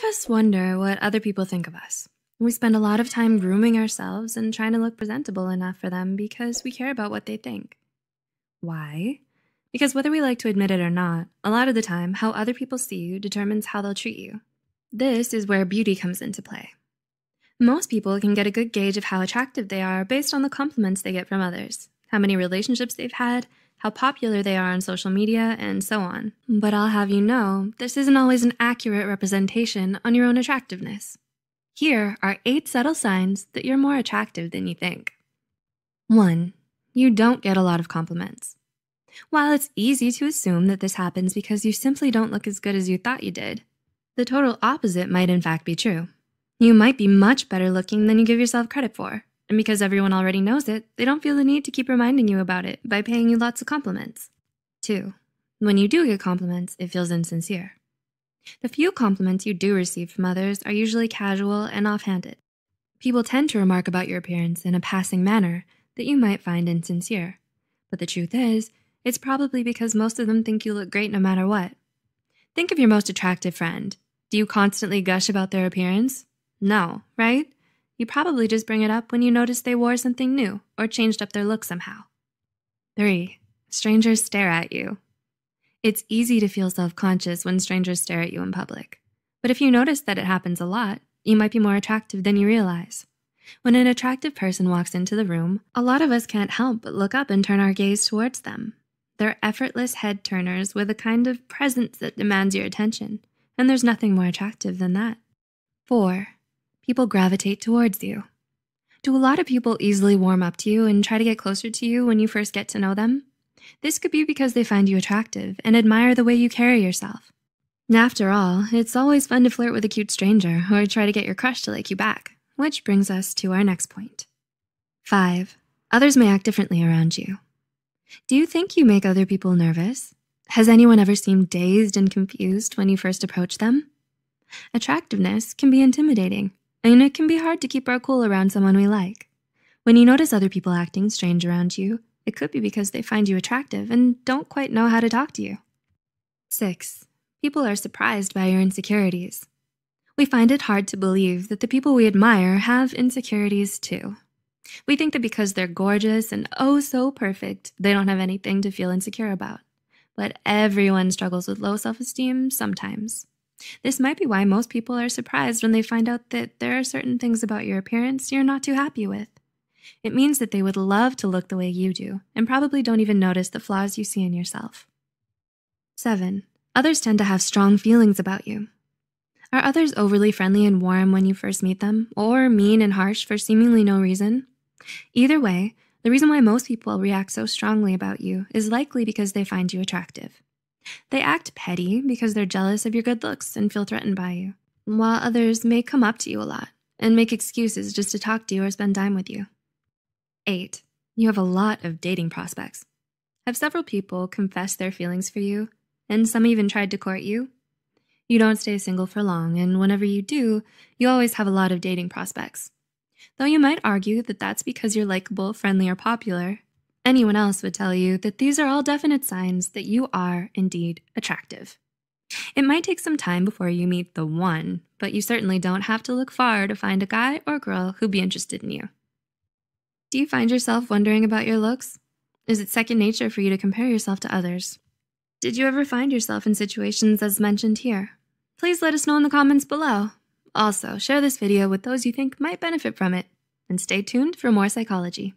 of us wonder what other people think of us. We spend a lot of time grooming ourselves and trying to look presentable enough for them because we care about what they think. Why? Because whether we like to admit it or not, a lot of the time, how other people see you determines how they'll treat you. This is where beauty comes into play. Most people can get a good gauge of how attractive they are based on the compliments they get from others, how many relationships they've had, how popular they are on social media, and so on. But I'll have you know, this isn't always an accurate representation on your own attractiveness. Here are eight subtle signs that you're more attractive than you think. One, you don't get a lot of compliments. While it's easy to assume that this happens because you simply don't look as good as you thought you did, the total opposite might in fact be true. You might be much better looking than you give yourself credit for. And because everyone already knows it, they don't feel the need to keep reminding you about it by paying you lots of compliments. 2. When you do get compliments, it feels insincere. The few compliments you do receive from others are usually casual and offhanded. People tend to remark about your appearance in a passing manner that you might find insincere. But the truth is, it's probably because most of them think you look great no matter what. Think of your most attractive friend. Do you constantly gush about their appearance? No, right? You probably just bring it up when you notice they wore something new or changed up their look somehow. 3. Strangers stare at you. It's easy to feel self conscious when strangers stare at you in public. But if you notice that it happens a lot, you might be more attractive than you realize. When an attractive person walks into the room, a lot of us can't help but look up and turn our gaze towards them. They're effortless head turners with a kind of presence that demands your attention, and there's nothing more attractive than that. 4 people gravitate towards you. Do a lot of people easily warm up to you and try to get closer to you when you first get to know them? This could be because they find you attractive and admire the way you carry yourself. After all, it's always fun to flirt with a cute stranger or try to get your crush to like you back, which brings us to our next point. Five, others may act differently around you. Do you think you make other people nervous? Has anyone ever seemed dazed and confused when you first approach them? Attractiveness can be intimidating and it can be hard to keep our cool around someone we like. When you notice other people acting strange around you, it could be because they find you attractive and don't quite know how to talk to you. 6. People are surprised by your insecurities. We find it hard to believe that the people we admire have insecurities too. We think that because they're gorgeous and oh so perfect, they don't have anything to feel insecure about. But everyone struggles with low self esteem sometimes. This might be why most people are surprised when they find out that there are certain things about your appearance you're not too happy with. It means that they would love to look the way you do and probably don't even notice the flaws you see in yourself. 7. Others tend to have strong feelings about you. Are others overly friendly and warm when you first meet them, or mean and harsh for seemingly no reason? Either way, the reason why most people react so strongly about you is likely because they find you attractive. They act petty because they're jealous of your good looks and feel threatened by you, while others may come up to you a lot and make excuses just to talk to you or spend time with you. 8. You have a lot of dating prospects. Have several people confessed their feelings for you, and some even tried to court you? You don't stay single for long, and whenever you do, you always have a lot of dating prospects. Though you might argue that that's because you're likable, friendly, or popular, Anyone else would tell you that these are all definite signs that you are indeed attractive. It might take some time before you meet the one, but you certainly don't have to look far to find a guy or girl who'd be interested in you. Do you find yourself wondering about your looks? Is it second nature for you to compare yourself to others? Did you ever find yourself in situations as mentioned here? Please let us know in the comments below. Also, share this video with those you think might benefit from it, and stay tuned for more psychology.